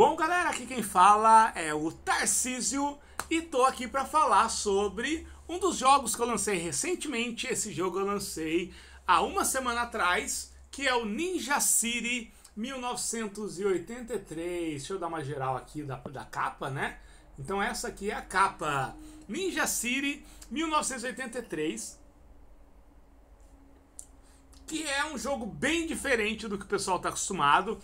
Bom, galera, aqui quem fala é o Tarcísio e tô aqui para falar sobre um dos jogos que eu lancei recentemente. Esse jogo eu lancei há uma semana atrás, que é o Ninja City 1983. Deixa eu dar uma geral aqui da, da capa, né? Então essa aqui é a capa. Ninja City 1983 que é um jogo bem diferente do que o pessoal está acostumado.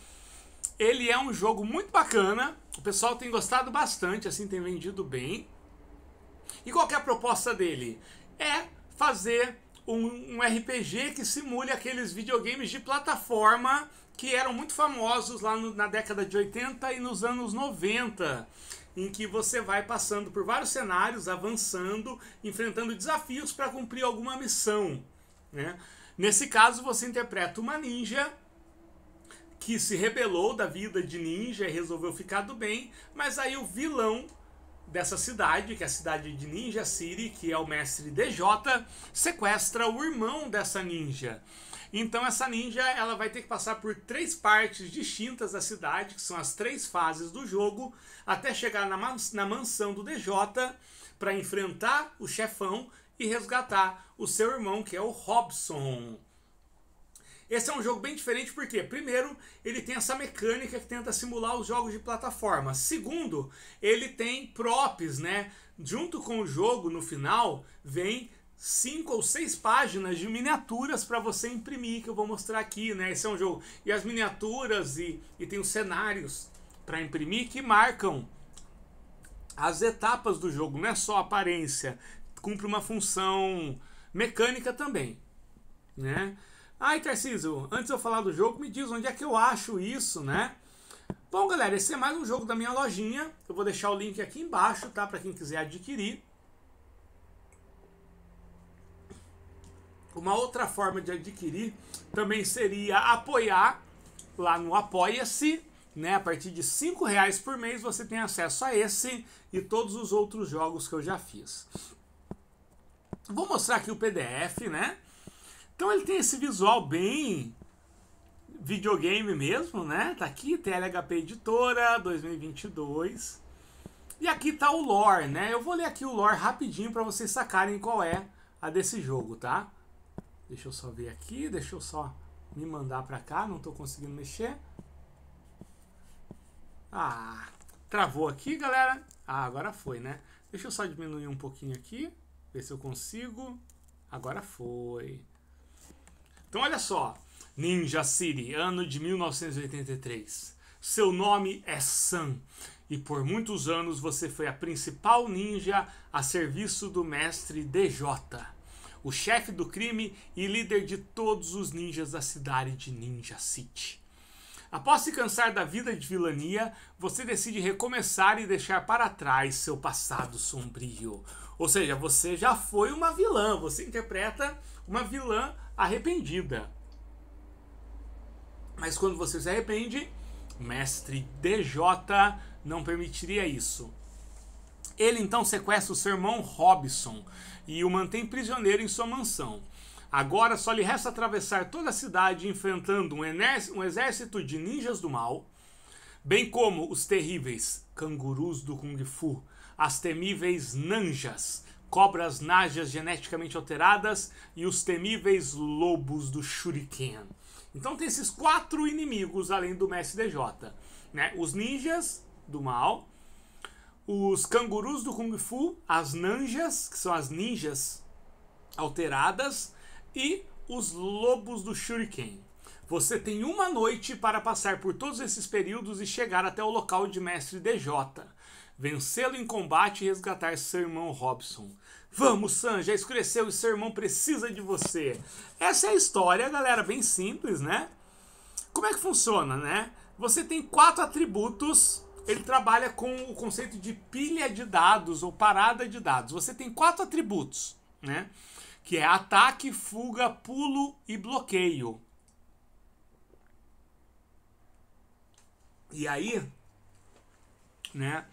Ele é um jogo muito bacana. O pessoal tem gostado bastante, assim, tem vendido bem. E qual é a proposta dele? É fazer um, um RPG que simule aqueles videogames de plataforma que eram muito famosos lá no, na década de 80 e nos anos 90, em que você vai passando por vários cenários, avançando, enfrentando desafios para cumprir alguma missão. Né? Nesse caso, você interpreta uma ninja que se rebelou da vida de ninja e resolveu ficar do bem, mas aí o vilão dessa cidade, que é a cidade de Ninja City, que é o mestre DJ, sequestra o irmão dessa ninja. Então essa ninja ela vai ter que passar por três partes distintas da cidade, que são as três fases do jogo, até chegar na, man na mansão do DJ para enfrentar o chefão e resgatar o seu irmão, que é o Robson. Esse é um jogo bem diferente porque, primeiro, ele tem essa mecânica que tenta simular os jogos de plataforma. Segundo, ele tem props, né? Junto com o jogo, no final, vem cinco ou seis páginas de miniaturas para você imprimir, que eu vou mostrar aqui, né? Esse é um jogo. E as miniaturas e, e tem os cenários para imprimir que marcam as etapas do jogo, não é só aparência, cumpre uma função mecânica também, né? Ai, Tarcísio, antes de eu falar do jogo, me diz onde é que eu acho isso, né? Bom, galera, esse é mais um jogo da minha lojinha. Eu vou deixar o link aqui embaixo, tá? Para quem quiser adquirir. Uma outra forma de adquirir também seria apoiar lá no Apoia-se, né? A partir de cinco reais por mês você tem acesso a esse e todos os outros jogos que eu já fiz. Vou mostrar aqui o PDF, né? Então ele tem esse visual bem videogame mesmo, né? Tá aqui, TLHP Editora 2022. E aqui tá o lore, né? Eu vou ler aqui o lore rapidinho para vocês sacarem qual é a desse jogo, tá? Deixa eu só ver aqui, deixa eu só me mandar para cá, não tô conseguindo mexer. Ah, travou aqui, galera. Ah, agora foi, né? Deixa eu só diminuir um pouquinho aqui, ver se eu consigo. Agora foi. Então olha só, Ninja City, ano de 1983. Seu nome é Sam e por muitos anos você foi a principal ninja a serviço do mestre DJ, o chefe do crime e líder de todos os ninjas da cidade de Ninja City. Após se cansar da vida de vilania, você decide recomeçar e deixar para trás seu passado sombrio. Ou seja, você já foi uma vilã, você interpreta uma vilã arrependida. Mas quando você se arrepende, mestre DJ não permitiria isso. Ele então sequestra o seu irmão Robson e o mantém prisioneiro em sua mansão. Agora só lhe resta atravessar toda a cidade enfrentando um, um exército de ninjas do mal, bem como os terríveis cangurus do Kung Fu, as temíveis nanjas, cobras nájias geneticamente alteradas e os temíveis lobos do Shuriken. Então tem esses quatro inimigos além do MSDJ, né? Os ninjas do mal, os cangurus do Kung Fu, as nanjas, que são as ninjas alteradas, e os lobos do Shuriken. Você tem uma noite para passar por todos esses períodos e chegar até o local de Mestre DJ vencê-lo em combate e resgatar seu irmão Robson. Vamos, Sam, já escureceu e seu irmão precisa de você. Essa é a história, galera, bem simples, né? Como é que funciona, né? Você tem quatro atributos. Ele trabalha com o conceito de pilha de dados ou parada de dados. Você tem quatro atributos, né? Que é ataque, fuga, pulo e bloqueio. E aí, né?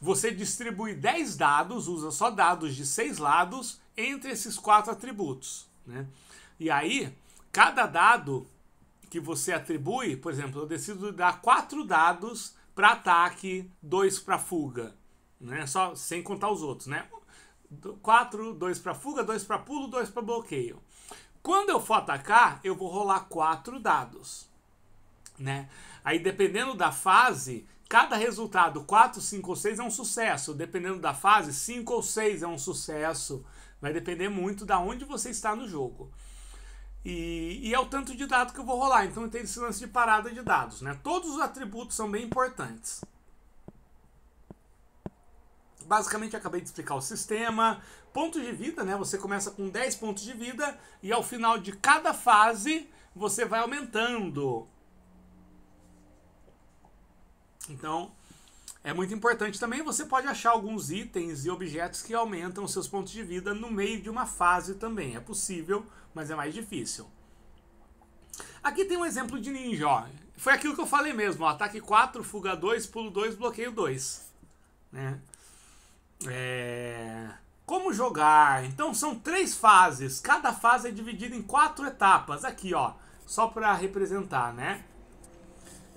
Você distribui 10 dados, usa só dados de seis lados entre esses quatro atributos. Né? E aí, cada dado que você atribui, por exemplo, eu decido dar quatro dados para ataque, dois para fuga, né? Só sem contar os outros, né? Quatro, dois para fuga, dois para pulo, dois para bloqueio. Quando eu for atacar, eu vou rolar quatro dados, né? Aí dependendo da fase, Cada resultado, 4, 5 ou 6, é um sucesso. Dependendo da fase, 5 ou 6 é um sucesso. Vai depender muito da onde você está no jogo. E, e, é o tanto de dados que eu vou rolar. Então tem esse lance de parada de dados. Né? Todos os atributos são bem importantes. Basicamente, acabei de explicar o sistema. Pontos de vida, né? Você começa com 10 pontos de vida e ao final de cada fase você vai aumentando então, é muito importante também. Você pode achar alguns itens e objetos que aumentam seus pontos de vida no meio de uma fase também. É possível, mas é mais difícil. Aqui tem um exemplo de ninja. Ó. Foi aquilo que eu falei mesmo: ó. ataque 4, fuga 2, pulo 2, bloqueio 2. Né? É... Como jogar? Então são três fases. Cada fase é dividida em quatro etapas. Aqui, ó, só para representar, né?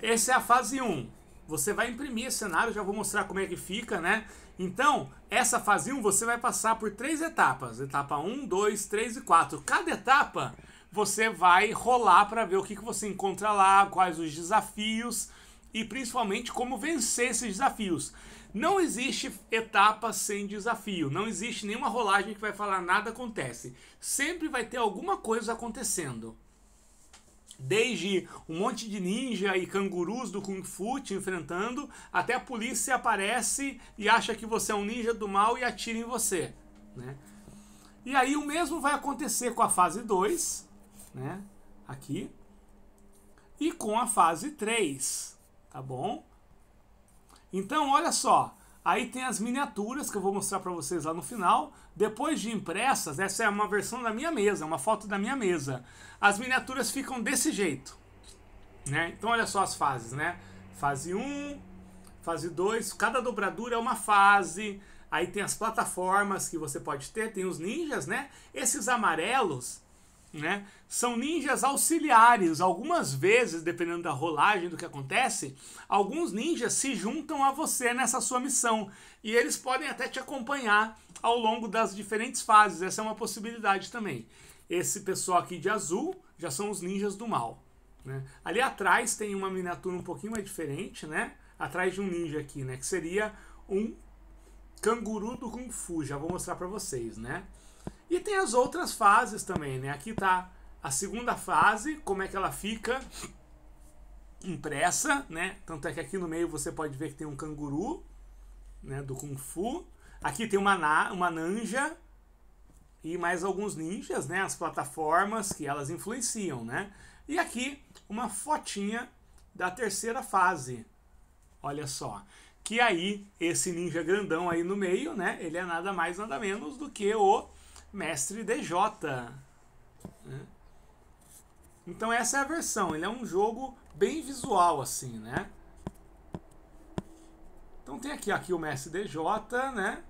Essa é a fase 1 você vai imprimir esse cenário, já vou mostrar como é que fica, né? Então, essa fase 1 você vai passar por três etapas, etapa 1, 2, 3 e 4. Cada etapa você vai rolar para ver o que, que você encontra lá, quais os desafios e principalmente como vencer esses desafios. Não existe etapa sem desafio, não existe nenhuma rolagem que vai falar nada acontece. Sempre vai ter alguma coisa acontecendo. Desde um monte de ninja e cangurus do Kung Fu te enfrentando, até a polícia aparece e acha que você é um ninja do mal e atira em você. Né? E aí o mesmo vai acontecer com a fase 2, né? Aqui. E com a fase 3, tá bom? Então, olha só. Aí tem as miniaturas que eu vou mostrar para vocês lá no final. Depois de impressas, essa é uma versão da minha mesa, uma foto da minha mesa. As miniaturas ficam desse jeito. Né? Então olha só as fases, né? Fase 1, fase 2, cada dobradura é uma fase. Aí tem as plataformas que você pode ter, tem os ninjas, né? Esses amarelos né? São ninjas auxiliares. Algumas vezes, dependendo da rolagem do que acontece, alguns ninjas se juntam a você nessa sua missão e eles podem até te acompanhar ao longo das diferentes fases. Essa é uma possibilidade também. Esse pessoal aqui de azul já são os ninjas do mal. Né? Ali atrás tem uma miniatura um pouquinho mais diferente, né? Atrás de um ninja aqui, né? Que seria um canguru do Kung Fu. Já vou mostrar para vocês, né? E tem as outras fases também, né? Aqui tá a segunda fase, como é que ela fica impressa, né? Tanto é que aqui no meio você pode ver que tem um canguru, né? Do Kung Fu. Aqui tem uma, na, uma ninja e mais alguns ninjas, né? As plataformas que elas influenciam, né? E aqui uma fotinha da terceira fase. Olha só. Que aí, esse ninja grandão aí no meio, né? Ele é nada mais, nada menos do que o Mestre DJ. Né? Então essa é a versão. Ele é um jogo bem visual assim, né? Então tem aqui, aqui o Mestre DJ, né?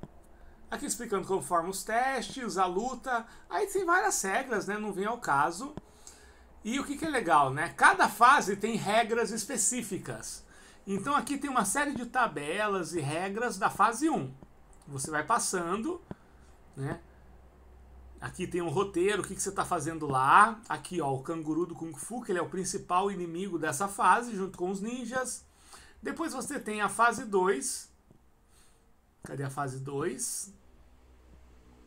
Aqui explicando conforme os testes, a luta. Aí tem várias regras, né? Não vem ao caso. E o que, que é legal, né? Cada fase tem regras específicas. Então aqui tem uma série de tabelas e regras da fase 1. Você vai passando, né? Aqui tem um roteiro, o que, que você está fazendo lá. Aqui, ó, o canguru do Kung Fu, que ele é o principal inimigo dessa fase, junto com os ninjas. Depois você tem a fase 2. Cadê a fase 2?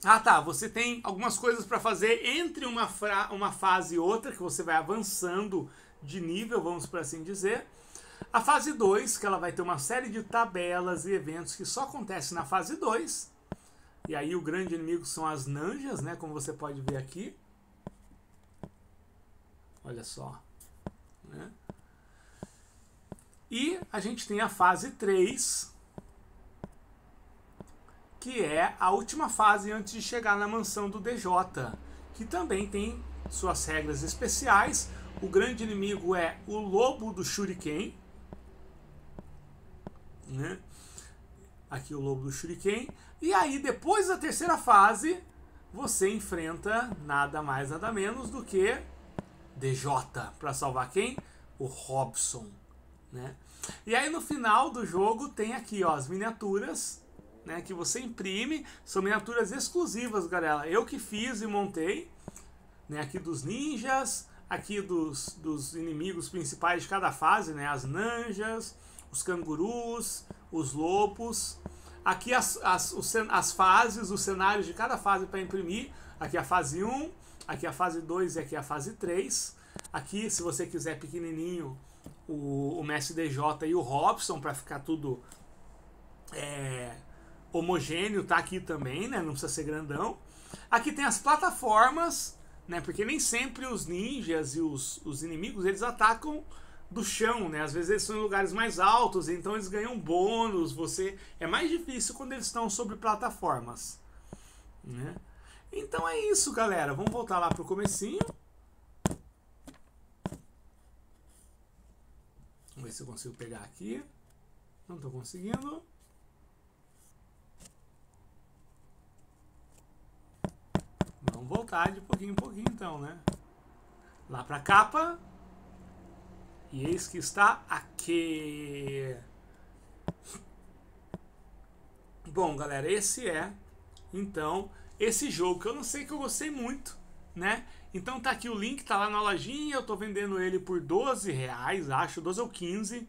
Ah, tá. Você tem algumas coisas para fazer entre uma, uma fase e outra, que você vai avançando de nível, vamos por assim dizer. A fase 2, que ela vai ter uma série de tabelas e eventos que só acontece na fase 2. E aí o grande inimigo são as nanjas, né? Como você pode ver aqui. Olha só. Né? E a gente tem a fase 3, que é a última fase antes de chegar na mansão do DJ, que também tem suas regras especiais. O grande inimigo é o lobo do Shuriken. Né? aqui o lobo do Shuriken. E aí, depois da terceira fase, você enfrenta nada mais, nada menos do que DJ para salvar quem? O Robson, né? E aí no final do jogo tem aqui, ó, as miniaturas, né, que você imprime, são miniaturas exclusivas, galera. Eu que fiz e montei, né, aqui dos ninjas, aqui dos, dos inimigos principais de cada fase, né, as nanjas, os cangurus, os lopos. Aqui as, as, os, as fases, os cenários de cada fase para imprimir. Aqui é a fase 1, aqui é a fase 2 e aqui é a fase 3. Aqui, se você quiser pequenininho, o, o Messi DJ e o Robson para ficar tudo é, homogêneo, tá aqui também, né? Não precisa ser grandão. Aqui tem as plataformas, né? Porque nem sempre os ninjas e os, os inimigos eles atacam do chão, né? Às vezes eles são em lugares mais altos, então eles ganham bônus. Você é mais difícil quando eles estão sobre plataformas, né? Então é isso, galera. Vamos voltar lá pro comecinho. Vamos ver se eu consigo pegar aqui. Não estou conseguindo. Vamos voltar de pouquinho em pouquinho então, né? Lá pra capa. E eis que está aqui. Bom, galera, esse é então esse jogo que eu não sei que eu gostei muito, né? Então tá aqui o link, tá lá na lojinha, eu tô vendendo ele por 12 reais, acho, 12 ou 15,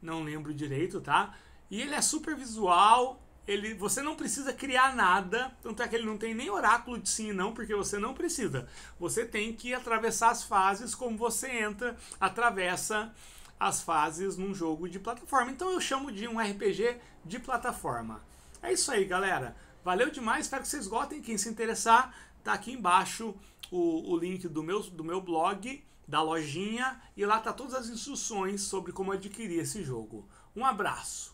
não lembro direito, tá? E ele é super visual, ele, você não precisa criar nada, tanto é que ele não tem nem oráculo de sim e não, porque você não precisa. Você tem que atravessar as fases como você entra, atravessa as fases num jogo de plataforma. Então eu chamo de um RPG de plataforma. É isso aí, galera. Valeu demais, espero que vocês gostem. Quem se interessar, tá aqui embaixo o, o link do meu, do meu blog, da lojinha, e lá tá todas as instruções sobre como adquirir esse jogo. Um abraço!